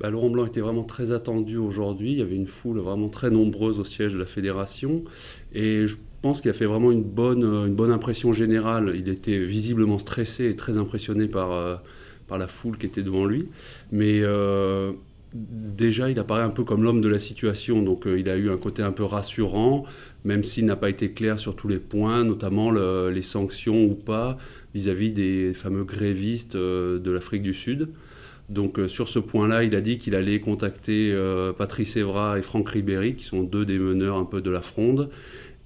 Bah, Laurent Blanc était vraiment très attendu aujourd'hui. Il y avait une foule vraiment très nombreuse au siège de la fédération. Et je pense qu'il a fait vraiment une bonne, euh, une bonne impression générale. Il était visiblement stressé et très impressionné par, euh, par la foule qui était devant lui. Mais euh, déjà, il apparaît un peu comme l'homme de la situation. Donc il a eu un côté un peu rassurant, même s'il n'a pas été clair sur tous les points, notamment les sanctions ou pas vis à -vis des fameux grévistes de l'Afrique du Sud. Donc euh, sur ce point-là, il a dit qu'il allait contacter euh, Patrice Evra et Franck Ribéry, qui sont deux des meneurs un peu de la fronde.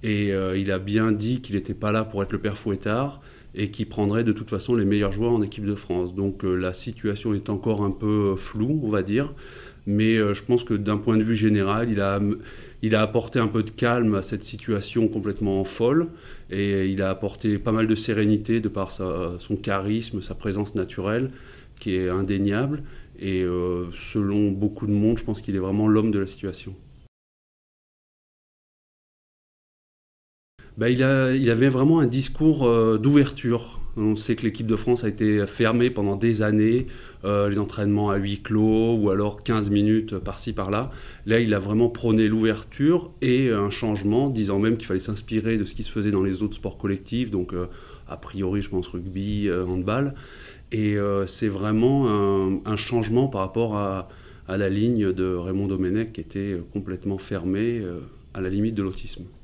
Et euh, il a bien dit qu'il n'était pas là pour être le père Fouettard et qu'il prendrait de toute façon les meilleurs joueurs en équipe de France. Donc la situation est encore un peu floue, on va dire. Mais je pense que d'un point de vue général, il a, il a apporté un peu de calme à cette situation complètement folle. Et il a apporté pas mal de sérénité de par son charisme, sa présence naturelle qui est indéniable. Et euh, selon beaucoup de monde, je pense qu'il est vraiment l'homme de la situation. Bah, il, avait vraiment un discours euh, d'ouverture. On sait que l'équipe de France a été fermée pendant des années, euh, les entraînements à huis clos ou alors 15 minutes par-ci par-là. Là, il a vraiment prôné l'ouverture et euh, un changement, disant même qu'il fallait s'inspirer de ce qui se faisait dans les autres sports collectifs, donc euh, a priori, je pense rugby, handball. Et c'est vraiment un, changement par rapport à, la ligne de Raymond Domenech qui était complètement fermée à la limite de l'autisme.